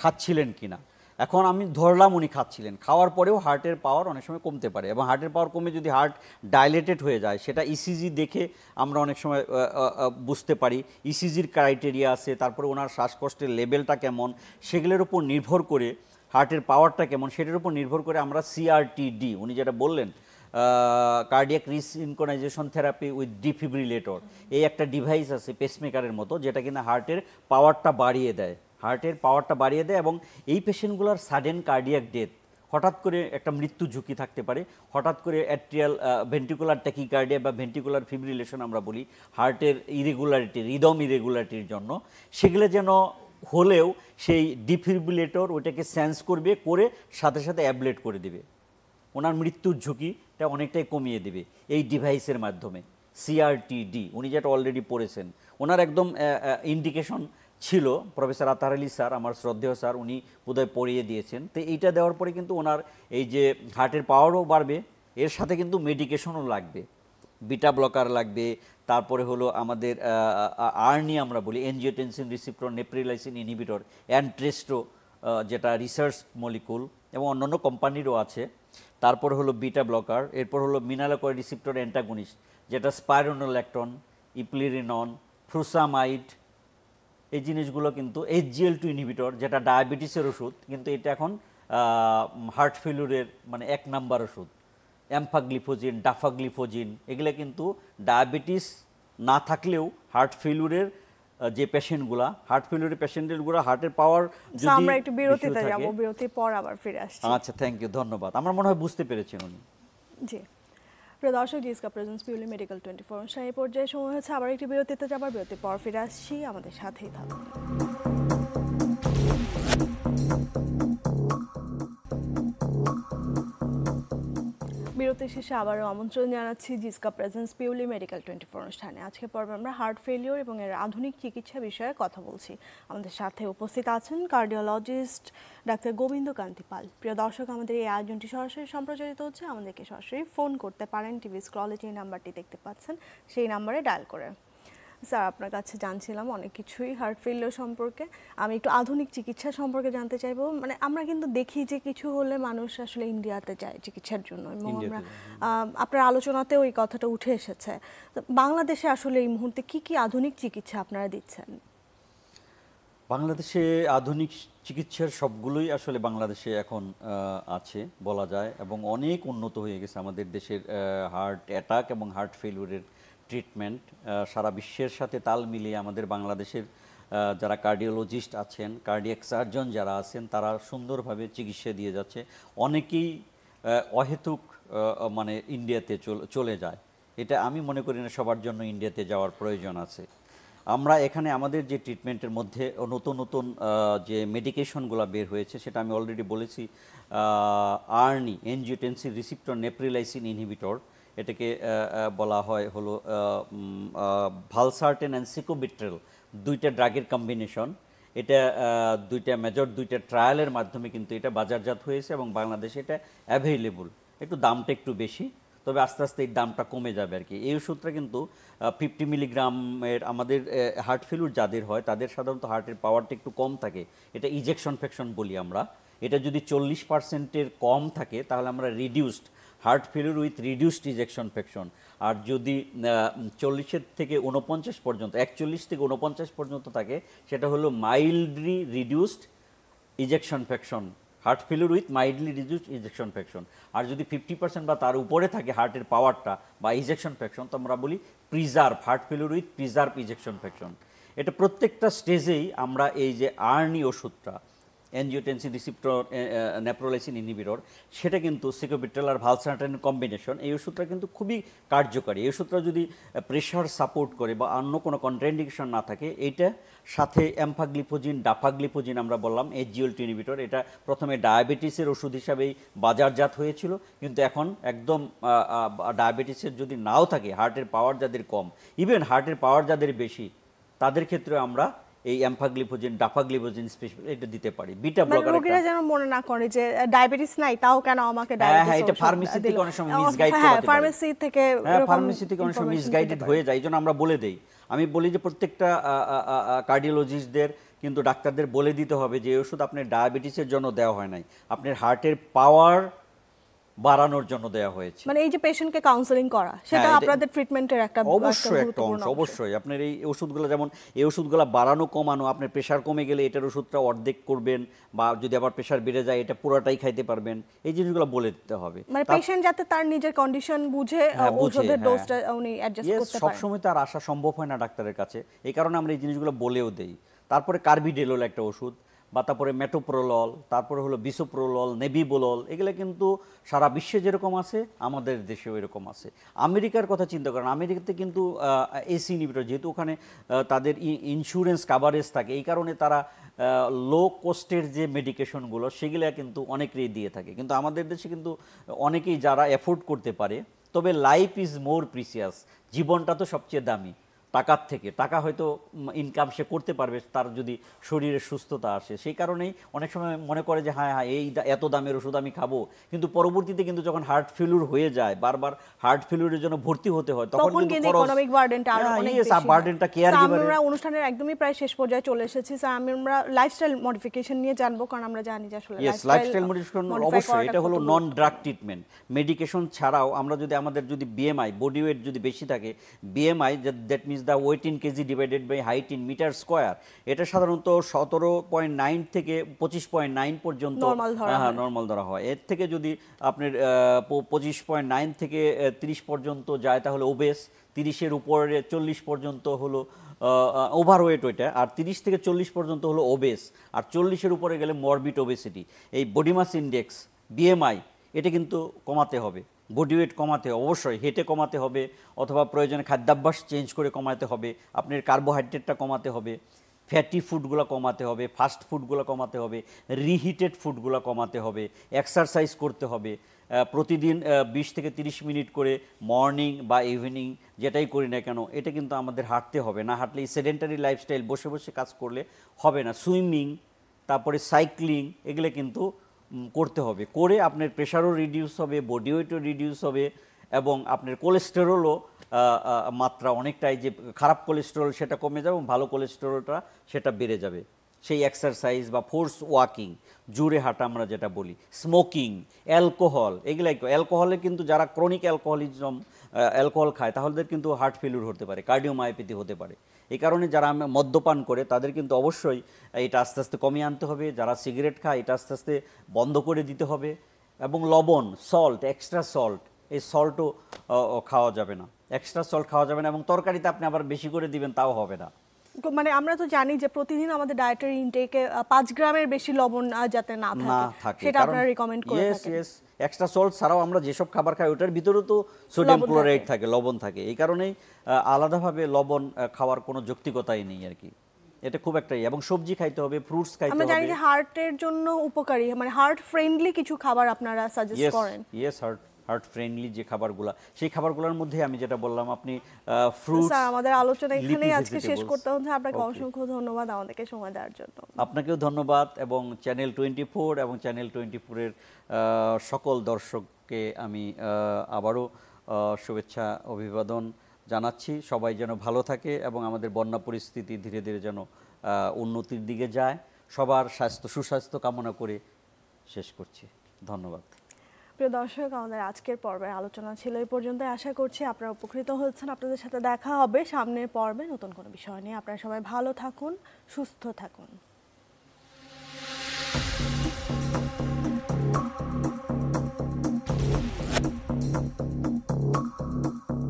খাচ্ছিলেন কিনা এখন আমি ধরলাম উনি খাচ্ছিলেন খাওয়ার পরেও হার্টের পাওয়ার অনেক সময় কমতে পারে এবং হার্টের পাওয়ার কমে যদি হার্ট ডাইলেটেড হয়ে যায় সেটা ইসিজি e দেখে আমরা অনেক সময় বুঝতে পারি ইসিজির e ক্রাইটেরিয়া আছে তারপরে ওনার শ্বাসকষ্টের লেভেলটা কেমন সেগুলোর উপর নির্ভর করে হার্টের পাওয়ারটা কেমন সেটার উপর নির্ভর করে আমরা সিআরটিডি উনি যেটা বললেন cardiac resynchronization therapy with defibrillator এই একটা ডিভাইস আছে পেসমেকারের মতো যেটা কিনা হার্টের পাওয়ারটা বাড়িয়ে দেয় হার্টের পাওয়ারটা বাড়িয়ে দেয় এবং এই পেশেন্টগুলোর সাডেন কার্ডিয়াক ডেথ হঠাৎ করে একটা মৃত্যু ঝুঁকি থাকতে পারে হঠাৎ করে অ্যাট্রিয়াল ভেন্টিকুলার ট্যাকিকার্ডিয়া বা ভেন্টিকুলার ফিব্রিলেশন আমরা বলি হার্টের ইরেগুলারিটি রিদম ইরেগুলারিটির জন্য সেগুলো যেন হলেও সেই ডিফিব্রিলেটর ওইটাকে সেন্স করবে করে সাথে সাথে অ্যাবলেট করে দেবে ওনার মৃত্যুর ঝুঁকিটা অনেকটাই কমিয়ে দেবে এই ডিভাইসের মাধ্যমে সিআরটিডি উনি যেটা অলরেডি পড়েছেন ওনার একদম ইন্ডিকেশন ছিল প্রফেসর আতার আলী স্যার আমার শ্রদ্ধেয় স্যার উনি বোধহয় পড়িয়ে দিয়েছেন তো এইটা দেওয়ার পরে কিন্তু ওনার এই যে হার্টের পাওয়ারও বাড়বে এর সাথে কিন্তু মেডিকেশনও লাগবে বিটা ব্লকার লাগবে তারপরে হলো আমাদের আর্নি আমরা বলি angiotensin receptor neprilysin inhibitor Entresto যেটা রিসার্চ মলিকুল এবং অন্যান্য কোম্পানিরও আছে তারপর হলো বিটা ব্লকার এরপর হলো মিনালোকয় রিসিপ্টর অ্যান্টাগনিস্ট যেটা স্পাইরোনোল্যাক্টন ইপ্লিরিনন ফ্রুসামাইড এই জিনিসগুলো কিন্তু এইচজিএল টু ইনহিবিটর যেটা ডায়াবেটিসের ওষুধ কিন্তু এটা এখন হার্ট ফেলুরের মানে এক নাম্বার ওষুধ অ্যাম্ফাগ্লিফোজিন ডাফাগ্লিফোজিন এগুলো কিন্তু ডায়াবেটিস না থাকলেও হার্ট ফেলুরের যে পেশেন্টগুলা হার্ট ফেলুরের পেশেন্টগুলো হার্টের পাওয়ার আমরা একটু বিরতিতে যাব বিরতির পর আবার ফিরে আসছি আচ্ছা থ্যাংক ইউ ধন্যবাদ আমার মনে হয় বুঝতে পেরেছেন উনি জি প্রিয় দর্শক জিসকা প্রেজেন্স পিউলি মেডিকেল টোয়েন্টি ফোর অনুষ্ঠান এই পর্যায়ে সময় হচ্ছে আবার একটি বিরতিতে যাবার বিরতি পর ফিরে আসছি আমাদের সাথেই থাকুন বিরতি শেষে আবারও আমন্ত্রণ জানাচ্ছি জিসকা প্রেজেন্স পিউলি মেডিকেল টোয়েন্টি ফোর অনুষ্ঠানে আজকে পর্বে আমরা হার্ট ফেলিওর এবং এর আধুনিক চিকিৎসা বিষয়ে কথা বলছি আমাদের সাথে উপস্থিত আছেন কার্ডিওলজিস্ট ডাক্তার গোবিন্দ কান্তি পাল প্রিয় দর্শক আমাদের এই আয়োজনটি সরাসরি সম্প্রচারিত হচ্ছে আমাদেরকে সরাসরি ফোন করতে পারেন টিভি স্ক্রলে যে নাম্বারটি দেখতে পাচ্ছেন সেই নাম্বারে ডায়াল করে স্যার আপনার কাছে জানছিলাম অনেক কিছুই হার্ট ফেলিওর সম্পর্কে আমি একটু আধুনিক চিকিৎসা সম্পর্কে জানতে চাইবো মানে আমরা কিন্তু দেখি যে কিছু হলে মানুষ আসলে ইন্ডিয়াতে যায় চিকিৎসার জন্য এবং আমরা আপনার আলোচনাতেও এই কথাটা উঠে এসেছে বাংলাদেশে আসলে এই মুহূর্তে কি কি আধুনিক চিকিৎসা আপনারা দিচ্ছেন বাংলাদেশে আধুনিক চিকিৎসার সবগুলোই আসলে বাংলাদেশে এখন আছে বলা যায় এবং অনেক উন্নত হয়ে গেছে আমাদের দেশের হার্ট অ্যাটাক এবং হার্ট ফেলিউরের ট্রিটমেন্ট সারা বিশ্বের সাথে তাল মিলিয়ে আমাদের বাংলাদেশের যারা কার্ডিওলজিস্ট আছেন কার্ডিয়াক সার্জন যারা আছেন তারা সুন্দরভাবে চিকিৎসা দিয়ে যাচ্ছে অনেকেই অহেতুক মানে ইন্ডিয়াতে চলে যায় এটা আমি মনে করি না সবার জন্য ইন্ডিয়াতে যাওয়ার প্রয়োজন আছে আমরা এখানে আমাদের যে ট্রিটমেন্টের মধ্যে নতুন নতুন যে মেডিকেশনগুলো বের হয়েছে সেটা আমি অলরেডি বলেছি ARNI angiotensin receptor neprilysin inhibitor এটাকে বলা হয় হলো ভালসার্টেন অ্যান্ড সিকোবিট্রেল দুইটা ড্রাগের কম্বিনেশন এটা দুইটা মেজর দুইটা ট্রায়ালের মাধ্যমে কিন্তু এটা বাজারজাত হয়েছে এবং বাংলাদেশে এটা অ্যাভেলেবল একটু দামটা একটু বেশি তবে আস্তে আস্তে এই দামটা কমে যাবে আর কি এই ওষুধটা কিন্তু ফিফটি মিলিগ্রামের আমাদের হার্ট ফেলুর যাদের হয় তাদের সাধারণত হার্টের পাওয়ারটা একটু কম থাকে এটা ইজেকশন ফেকশন বলি আমরা এটা যদি চল্লিশ পার্সেন্টের কম থাকে তাহলে আমরা reduced heart failure with reduced ejection fraction আর যদি চল্লিশের থেকে উনপঞ্চাশ পর্যন্ত একচল্লিশ থেকে উনপঞ্চাশ পর্যন্ত থাকে সেটা হলো mildly reduced ejection fraction heart failure with mildly reduced ejection fraction আর যদি ফিফটি পার্সেন্ট বা তার উপরে থাকে হার্টের পাওয়ারটা বা ইজেকশন ফ্যাকশন তো আমরা বলি preserve heart failure with preserve ejection fraction এটা প্রত্যেকটা স্টেজেই আমরা এই যে আর্নি ওষুধটা এনজিওটেন্সিন রিসিপ্টর ন্যাপ্রোলাইসিন ইনহিবিটর সেটা কিন্তু সিকোবিট্রাল আর ভালসানাটাইন কম্বিনেশন এই ওষুধটা কিন্তু খুবই কার্যকারী এই ওষুধটা যদি প্রেশার সাপোর্ট করে বা অন্য কোনো কন্ট্রাইন্ডিকেশন না থাকে এইটা সাথে অ্যাম্ফাগ্লিপোজিন ডাফাগ্লিপোজিন আমরা বললাম এজিওলটি ইনহিবিটর এটা প্রথমে ডায়াবেটিসের ওষুধ হিসাবেই বাজারজাত হয়েছিল কিন্তু এখন একদম ডায়াবেটিসের যদি নাও থাকে হার্টের পাওয়ার যাদের কম ইভেন হার্টের পাওয়ার যাদের বেশি তাদের ক্ষেত্রে আমরা এই অ্যাম্ফাগ্লিপোজিন ডাফাগ্লিপোজিন স্পেশাল এটা দিতে পারি বিটা ব্লকার মানে রোগীরা যেন মনে না করে যে ডায়াবেটিস নাই তাও কেন আমাকে ডায়াবেটিস হ্যাঁ, হ্যাঁ এটা ফার্মেসি থেকে অনেক সময় মিসগাইড করতে হ্যাঁ ফার্মেসি থেকে ফার্মেসি হ্যাঁ, থেকে অনেক সময় মিসগাইডেড হয়ে যায় এজন্য আমরা বলে দেই আমি বলি যে প্রত্যেকটা কার্ডিওলজিস্টদের কিন্তু ডাক্তারদের বলে দিতে হবে যে ওষুধ আপনার ডায়াবেটিসের জন্য দেওয়া হয় নাই আপনার হার্টের পাওয়ার বাড়ানোর জন্য দেয়া হয়েছে মানে এই যে পেশেন্টকে কাউন্সেলিং করা হ্যাঁ, সেটা আপনাদের ট্রিটমেন্টের একটা অবশ্যই একটা অংশ অবশ্যই আপনার এই ওষুধগুলো যেমন এই ওষুধগুলো বাড়ানো কমানো আপনার প্রেশার কমে গেলে এটার ওষুধটা অর্ধেক করবেন বা যদি আবার প্রেশার বেড়ে যায় এটা পুরোটাই খাইতে পারবেন এই জিনিসগুলো বলে দিতে হবে মানে পেশেন্ট যাতে তার নিজের কন্ডিশন বুঝে ওষুধের হ্যাঁ, ডোজটা হ্যাঁ। উনি অ্যাডজাস্ট করতে পারেন সবসময় তার আসা সম্ভব হয় না ডাক্তারের কাছে এই কারণে আমরা এই জিনিসগুলো বলেও দেই তারপরে কার্বিডেলোল একটা ওষুধ বা তারপরে মেটোপ্রোলল তারপরে হলো বিসোপ্রোলল নেবিবোলল এগুলো কিন্তু সারা বিশ্বে যেরকম আছে আমাদের দেশেও এরকম আছে আমেরিকার কথা চিন্তা করেন আমেরিকাতে কিন্তু এসি ইনহিবিটর যেহেতু ওখানে তাদের ইন্স্যুরেন্স কাভারেজ থাকে এই কারণে তারা লো কোস্টের যে মেডিকেশনগুলো সেগুলো কিন্তু অনেকেই দিয়ে থাকে কিন্তু আমাদের দেশে কিন্তু অনেকেই যারা অ্যাফোর্ড করতে পারে তবে লাইফ ইজ মোর প্রিসিয়াস জীবনটা তো সবচেয়ে দামি টাকার থেকে টাকা হয়তো ইনকাম সে করতে পারবে তার যদি শরীরে সুস্থতা আসে সেই কারণেই অনেক সময় মনে করে যে হ্যাঁ হ্যাঁ এই এত দামের ওষুধ আমি খাবো কিন্তু পরবর্তীতে কিন্তু যখন হার্ট ফেলুর হয়ে যায় বারবার হার্ট ফেলুরের জন্য ভর্তি হতে হয় তখন হ্যাঁ, অনুষ্ঠানের একদমই প্রায় শেষ পর্যায়ে চলে এসেছি স্যার আমরা লাইফস্টাইল মডিফিকেশন নিয়ে জানবো কারণ আমরা জানি যে আসলে লাইফস্টাইল মডিফিকেশন অবশ্যই এটা হলো নন ড্রাগ ট্রিটমেন্ট মেডিকেশন ছাড়াও আমরা যদি আমাদের যদি বিএমআই বডি ওয়েট যদি বেশি থাকে BMI that means the weight in KG divided by height in meter square এটা সাধারণত সতেরো পয়েন্ট নাইন থেকে পঁচিশ পয়েন্ট নাইন পর্যন্ত হ্যাঁ নর্মাল হ্যাঁ, ধরা হয় এর থেকে যদি আপনার পঁচিশ পয়েন্ট নাইন থেকে তিরিশ পর্যন্ত যায় তাহলে ওবেস তিরিশের উপরে চল্লিশ পর্যন্ত হলো ওভারওয়েট ওইটা আর তিরিশ থেকে চল্লিশ পর্যন্ত হলো ওবেস আর চল্লিশের উপরে গেলে মরবিট ওবেসিটি এই বডি মাস ইন্ডেক্স বিএমআই এটা কিন্তু কমাতে হবে বডি ওয়েট কমাতে অবশ্যই হেঁটে কমাতে হবে অথবা প্রয়োজনে খাদ্যাভ্যাস চেঞ্জ করে কমাতে হবে আপনার কার্বোহাইড্রেটটা কমাতে হবে ফ্যাটি ফুডগুলো কমাতে হবে ফাস্ট ফুডগুলো কমাতে হবে রিহিটেড ফুডগুলো কমাতে হবে এক্সারসাইজ করতে হবে প্রতিদিন বিশ থেকে তিরিশ মিনিট করে মর্নিং বা ইভিনিং যেটাই করি না কেন এটা কিন্তু আমাদের হাঁটতে হবে না হাঁটলে সেডেন্টারি লাইফস্টাইল বসে বসে কাজ করলে হবে না সুইমিং তারপরে সাইক্লিং এগুলো কিন্তু করতে হবে করে আপনার প্রেশারও রিডিউস হবে বডি ওয়েটও রিডিউস হবে এবং আপনার কোলেস্টেরলও মাত্রা অনেকটাই যে খারাপ কোলেস্টেরল সেটা কমে যাবে এবং ভালো কোলেস্টেরলটা সেটা বেড়ে যাবে সেই এক্সারসাইজ বা ফোর্স ওয়াকিং জুড়ে হাঁটা আমরা যেটা বলি স্মোকিং অ্যালকোহল এগুলাই অ্যালকোহলে কিন্তু যারা ক্রনিক অ্যালকোহলিজম অ্যালকোহল খায় তাহলে কিন্তু হার্ট ফেলিউর হতে পারে কার্ডিওমায়োপ্যাথি হতে পারে এই কারণে যারা মদ্যপান করে তাদের কিন্তু অবশ্যই এটা আস্তে আস্তে কমিয়ে আনতে হবে যারা সিগারেট খায় এটা আস্তে আস্তে বন্ধ করে দিতে হবে এবং লবণ সল্ট এক্সট্রা সল্ট এই সল্টও খাওয়া যাবে না এক্সট্রা সল্ট খাওয়া যাবে না এবং তরকারিতে আপনি আবার বেশি করে দিবেন তাও হবে না মানে আমরা তো জানি যে প্রতিদিন আমাদের ডায়েটারি ইনটেকে 5 গ্রামের বেশি লবণ যাতে না থাকে সেটা আপনারা রিকমেন্ড করে থাকেন ইয়েস ইয়েস এক্সট্রা সল্ট ছাড়াও আমরা যেসব খাবার খাই ওটার ভিতরে তো সোডিয়াম ক্লোরাইড থাকে লবণ থাকে এই কারণেই আলাদাভাবে লবণ খাওয়ার কোনো যৌক্তিকতাই নেই আর কি এটা খুব একটা ইয়ে। এবং সবজি খাইতে হবে ফ্রুটস খাইতে হবে আমরা জানি যে হার্টের জন্য উপকারী মানে হার্ট ফ্রেন্ডলি কিছু খাবার আপনারা সাজেস্ট করেন ইয়েস হার্ট হার্ট ফ্রেন্ডলি যে খাবারগুলো সেই খাবারগুলোর মধ্যে আমি যেটা বললাম আপনি ফ্রুট আচ্ছা, আমাদের আলোচনা এখানেই আজকে শেষ করতে হচ্ছে আপনাকে অসংখ্য ধন্যবাদ আমাদেরকে সময় দেওয়ার জন্য আপনাকেও ধন্যবাদ এবং চ্যানেল টোয়েন্টি ফোর এবং চ্যানেল টোয়েন্টি ফোরের সকল দর্শককে আমি আবারও শুভেচ্ছা অভিবাদন জানাচ্ছি সবাই যেন ভালো থাকে এবং আমাদের বন্যা পরিস্থিতি ধীরে ধীরে যেন উন্নতির দিকে যায় সবার স্বাস্থ্য সুস্বাস্থ্য কামনা করে শেষ করছি ধন্যবাদ প্রিয় দর্শক আমাদের আজকের পর্বের আলোচনা ছিল এই পর্যন্ত আশা করছি আপনারা উপকৃত হচ্ছেন আপনাদের সাথে দেখা হবে সামনের পর্বে নতুন কোনো বিষয় নিয়ে আপনারা সবাই ভালো থাকুন সুস্থ থাকুন